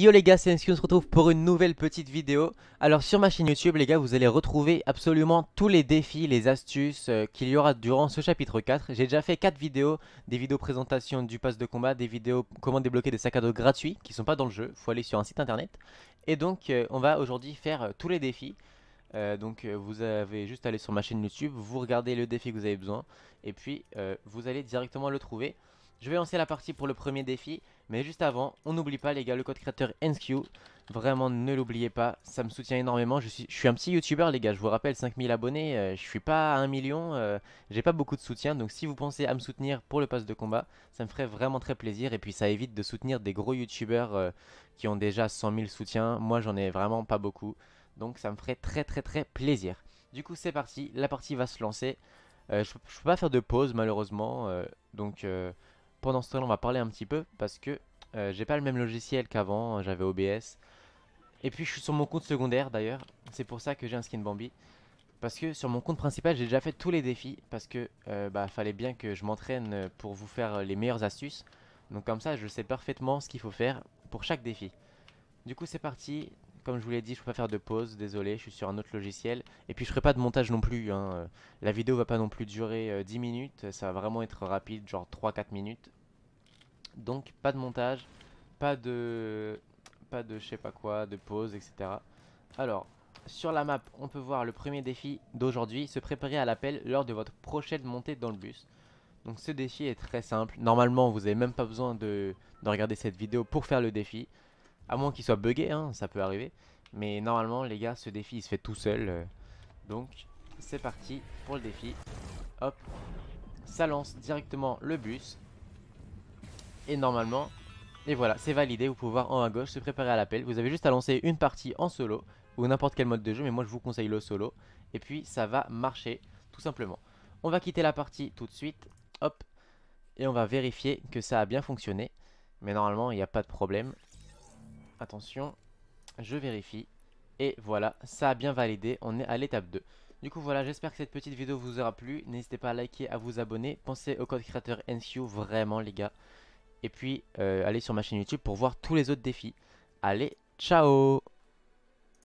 Yo les gars, c'est on se retrouve pour une nouvelle petite vidéo. Alors sur ma chaîne YouTube les gars, vous allez retrouver absolument tous les défis, les astuces euh, qu'il y aura durant ce chapitre 4. J'ai déjà fait 4 vidéos, des vidéos présentation du pass de combat, des vidéos comment débloquer des sacs à dos gratuits qui sont pas dans le jeu, faut aller sur un site internet. Et donc euh, on va aujourd'hui faire euh, tous les défis. donc vous avez juste à aller sur ma chaîne YouTube, vous regardez le défi que vous avez besoin et puis vous allez directement le trouver. Je vais lancer la partie pour le premier défi, mais juste avant, on n'oublie pas les gars, le code créateur NSQ. Vraiment, ne l'oubliez pas, ça me soutient énormément. Je suis, un petit youtubeur les gars, je vous rappelle, 5000 abonnés, Je euh, je suis pas à 1 million, euh, j'ai pas beaucoup de soutien. Donc si vous pensez à me soutenir pour le pass de combat, ça me ferait vraiment très plaisir. Et puis ça évite de soutenir des gros youtubeurs euh, qui ont déjà 100 000 soutiens. Moi j'en ai vraiment pas beaucoup, donc ça me ferait très très très plaisir. Du coup c'est parti, la partie va se lancer. Je, je, peux pas faire de pause malheureusement, donc pendant ce temps-là, on va parler un petit peu parce que euh, j'ai pas le même logiciel qu'avant, euh, j'avais OBS. Et puis je suis sur mon compte secondaire d'ailleurs, c'est pour ça que j'ai un skin Bambi. Parce que sur mon compte principal, j'ai déjà fait tous les défis parce que euh, bah, fallait bien que je m'entraîne pour vous faire les meilleures astuces. Donc comme ça, je sais parfaitement ce qu'il faut faire pour chaque défi. Du coup, c'est parti comme je vous l'ai dit, je ne peux pas faire de pause, désolé, je suis sur un autre logiciel. Et puis je ne ferai pas de montage non plus, hein. la vidéo va pas non plus durer 10 euh, minutes, ça va vraiment être rapide, genre 3-4 minutes. Donc pas de montage, pas de... pas de je sais pas quoi, de pause, etc. Alors, sur la map, on peut voir le premier défi d'aujourd'hui, se préparer à l'appel lors de votre prochaine montée dans le bus. Donc ce défi est très simple, normalement vous n'avez même pas besoin de regarder cette vidéo pour faire le défi. À moins qu'il soit bugué, hein, ça peut arriver. Mais normalement, les gars, ce défi, il se fait tout seul. Euh. donc, c'est parti pour le défi. Hop, ça lance directement le bus. Et normalement, et voilà, c'est validé. Vous pouvez voir en haut à gauche se préparer à l'appel. Vous avez juste à lancer une partie en solo ou n'importe quel mode de jeu, mais moi je vous conseille le solo. Et puis ça va marcher, tout simplement. On va quitter la partie tout de suite, hop, et on va vérifier que ça a bien fonctionné. Mais normalement, il n'y a pas de problème. Attention, je vérifie. Et voilà, ça a bien validé, on est à l'étape 2. Du coup voilà, j'espère que cette petite vidéo vous aura plu. N'hésitez pas à liker, à vous abonner. Pensez au code créateur NCU, vraiment les gars. Et puis, euh, allez sur ma chaîne YouTube pour voir tous les autres défis. Allez, ciao